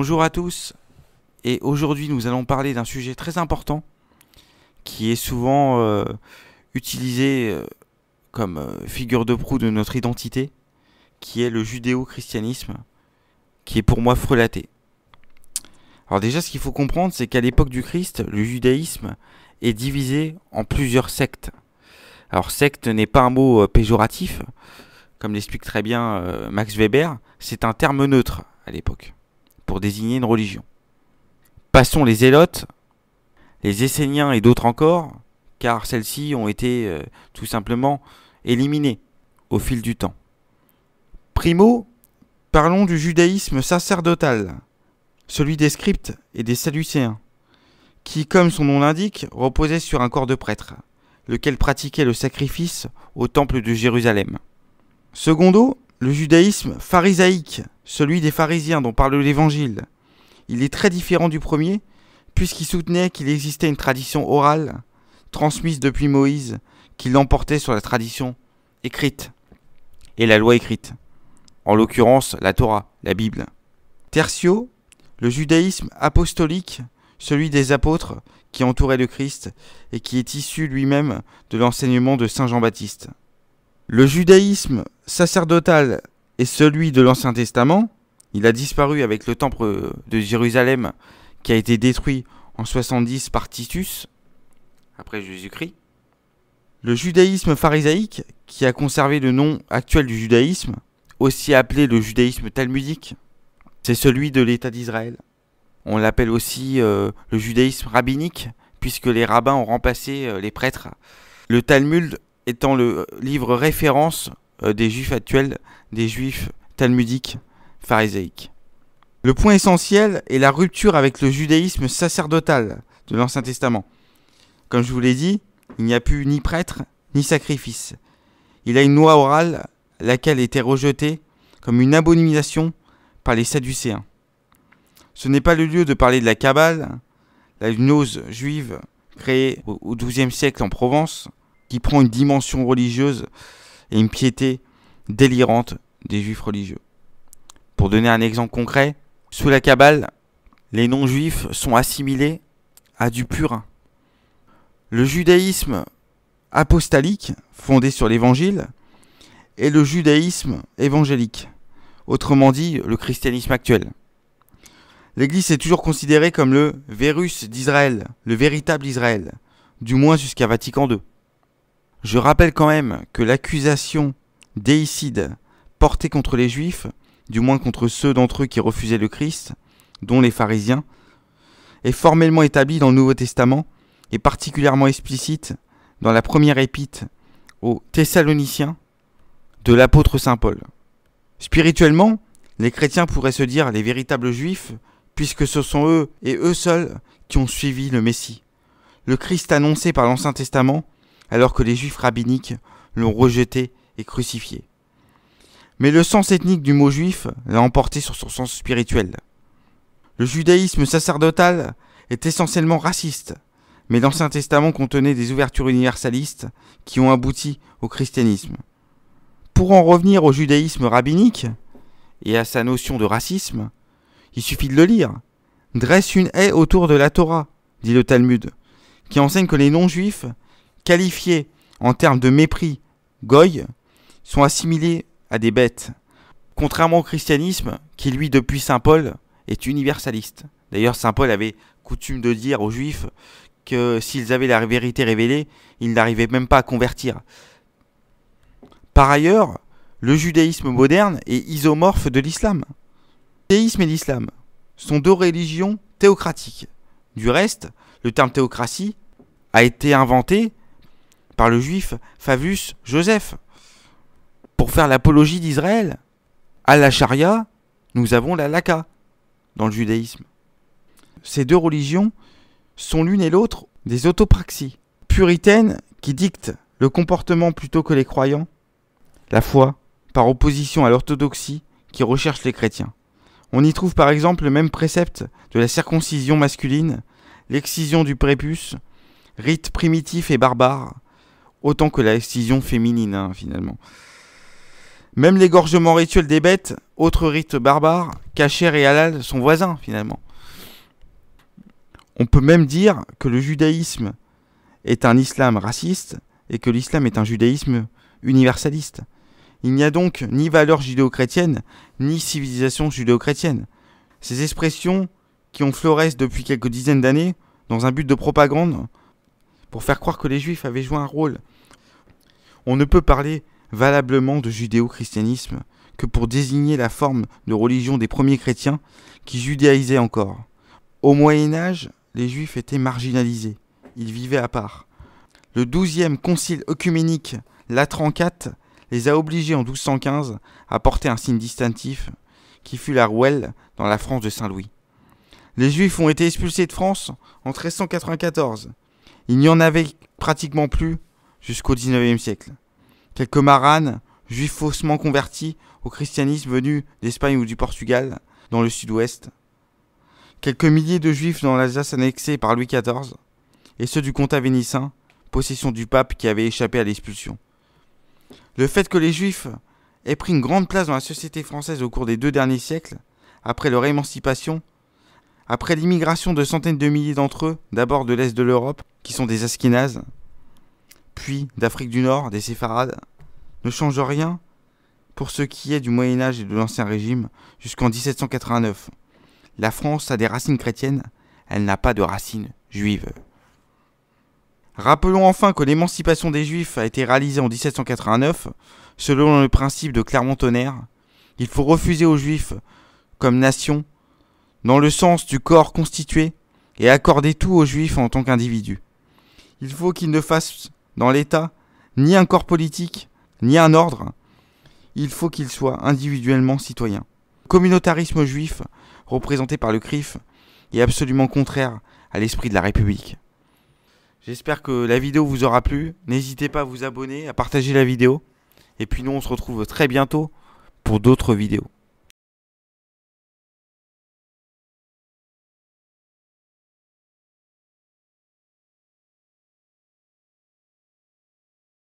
Bonjour à tous et aujourd'hui nous allons parler d'un sujet très important qui est souvent euh, utilisé euh, comme euh, figure de proue de notre identité qui est le judéo-christianisme qui est pour moi frelaté. Alors déjà ce qu'il faut comprendre c'est qu'à l'époque du Christ le judaïsme est divisé en plusieurs sectes. Alors secte n'est pas un mot péjoratif comme l'explique très bien Max Weber, c'est un terme neutre à l'époque pour désigner une religion. Passons les Zélotes, les Esséniens et d'autres encore, car celles-ci ont été euh, tout simplement éliminées au fil du temps. Primo, parlons du judaïsme sacerdotal, celui des scriptes et des sadducéens, qui, comme son nom l'indique, reposait sur un corps de prêtre, lequel pratiquait le sacrifice au temple de Jérusalem. Secondo, le judaïsme pharisaïque, celui des pharisiens dont parle l'Évangile, il est très différent du premier, puisqu'il soutenait qu'il existait une tradition orale, transmise depuis Moïse, qui l'emportait sur la tradition écrite et la loi écrite, en l'occurrence la Torah, la Bible. Tertio, le judaïsme apostolique, celui des apôtres qui entouraient le Christ et qui est issu lui-même de l'enseignement de Saint Jean-Baptiste. Le judaïsme sacerdotal et celui de l'Ancien Testament, il a disparu avec le temple de Jérusalem qui a été détruit en 70 par Titus, après Jésus-Christ. Le judaïsme pharisaïque, qui a conservé le nom actuel du judaïsme, aussi appelé le judaïsme talmudique, c'est celui de l'État d'Israël. On l'appelle aussi euh, le judaïsme rabbinique, puisque les rabbins ont remplacé euh, les prêtres. Le Talmud étant le livre référence euh, des juifs actuels, des juifs talmudiques, pharisaïques. Le point essentiel est la rupture avec le judaïsme sacerdotal de l'Ancien Testament. Comme je vous l'ai dit, il n'y a plus ni prêtre ni sacrifice. Il a une loi orale, laquelle était rejetée comme une abomination par les Sadducéens. Ce n'est pas le lieu de parler de la Kabbale, la gnose juive créée au XIIe siècle en Provence, qui prend une dimension religieuse et une piété délirante des juifs religieux. Pour donner un exemple concret, sous la Kabbale, les non-juifs sont assimilés à du purin. Le judaïsme apostolique, fondé sur l'évangile, et le judaïsme évangélique, autrement dit le christianisme actuel. L'Église est toujours considérée comme le vérus d'Israël, le véritable Israël, du moins jusqu'à Vatican II. Je rappelle quand même que l'accusation déicide portée contre les Juifs, du moins contre ceux d'entre eux qui refusaient le Christ, dont les pharisiens, est formellement établie dans le Nouveau Testament et particulièrement explicite dans la première épite aux Thessaloniciens de l'apôtre Saint Paul. Spirituellement, les chrétiens pourraient se dire les véritables juifs, puisque ce sont eux et eux seuls qui ont suivi le Messie. Le Christ annoncé par l'Ancien Testament alors que les juifs rabbiniques l'ont rejeté et crucifié. Mais le sens ethnique du mot juif l'a emporté sur son sens spirituel. Le judaïsme sacerdotal est essentiellement raciste, mais l'Ancien Testament contenait des ouvertures universalistes qui ont abouti au christianisme. Pour en revenir au judaïsme rabbinique et à sa notion de racisme, il suffit de le lire. Dresse une haie autour de la Torah, dit le Talmud, qui enseigne que les non-juifs qualifiés en termes de mépris goy sont assimilés à des bêtes. Contrairement au christianisme, qui lui, depuis Saint Paul, est universaliste. D'ailleurs, Saint Paul avait coutume de dire aux juifs que s'ils avaient la vérité révélée, ils n'arrivaient même pas à convertir. Par ailleurs, le judaïsme moderne est isomorphe de l'islam. Le judaïsme et l'islam sont deux religions théocratiques. Du reste, le terme théocratie a été inventé par le juif Favius Joseph pour faire l'apologie d'Israël. À la charia, nous avons la laka dans le judaïsme. Ces deux religions sont l'une et l'autre des autopraxies puritaines qui dictent le comportement plutôt que les croyants, la foi par opposition à l'orthodoxie qui recherche les chrétiens. On y trouve par exemple le même précepte de la circoncision masculine, l'excision du prépuce, rite primitif et barbare, autant que la excision féminine, hein, finalement. Même l'égorgement rituel des bêtes, autre rite barbare, Kacher et Halal sont voisins, finalement. On peut même dire que le judaïsme est un islam raciste et que l'islam est un judaïsme universaliste. Il n'y a donc ni valeur judéo-chrétienne, ni civilisation judéo-chrétienne. Ces expressions, qui ont florès depuis quelques dizaines d'années, dans un but de propagande, pour faire croire que les juifs avaient joué un rôle. On ne peut parler valablement de judéo-christianisme que pour désigner la forme de religion des premiers chrétiens qui judaïsaient encore. Au Moyen Âge, les juifs étaient marginalisés, ils vivaient à part. Le douzième concile œcuménique la les a obligés en 1215 à porter un signe distinctif qui fut la rouelle dans la France de Saint-Louis. Les Juifs ont été expulsés de France en 1394 il n'y en avait pratiquement plus jusqu'au 19e siècle. Quelques maranes, juifs faussement convertis au christianisme venus d'Espagne ou du Portugal, dans le sud-ouest. Quelques milliers de juifs dans l'Alsace annexée par Louis XIV, et ceux du comtat vénissin, possession du pape qui avait échappé à l'expulsion. Le fait que les juifs aient pris une grande place dans la société française au cours des deux derniers siècles, après leur émancipation, après l'immigration de centaines de milliers d'entre eux, d'abord de l'Est de l'Europe, qui sont des Askinazes, puis d'Afrique du Nord, des Séfarades, ne change rien pour ce qui est du Moyen Âge et de l'Ancien Régime jusqu'en 1789. La France a des racines chrétiennes, elle n'a pas de racines juives. Rappelons enfin que l'émancipation des Juifs a été réalisée en 1789, selon le principe de Clermont-Tonnerre. Il faut refuser aux Juifs, comme nation, dans le sens du corps constitué, et accorder tout aux Juifs en tant qu'individus. Il faut qu'ils ne fassent dans l'État ni un corps politique, ni un ordre. Il faut qu'ils soient individuellement citoyens. communautarisme juif, représenté par le CRIF, est absolument contraire à l'esprit de la République. J'espère que la vidéo vous aura plu. N'hésitez pas à vous abonner, à partager la vidéo. Et puis nous, on se retrouve très bientôt pour d'autres vidéos.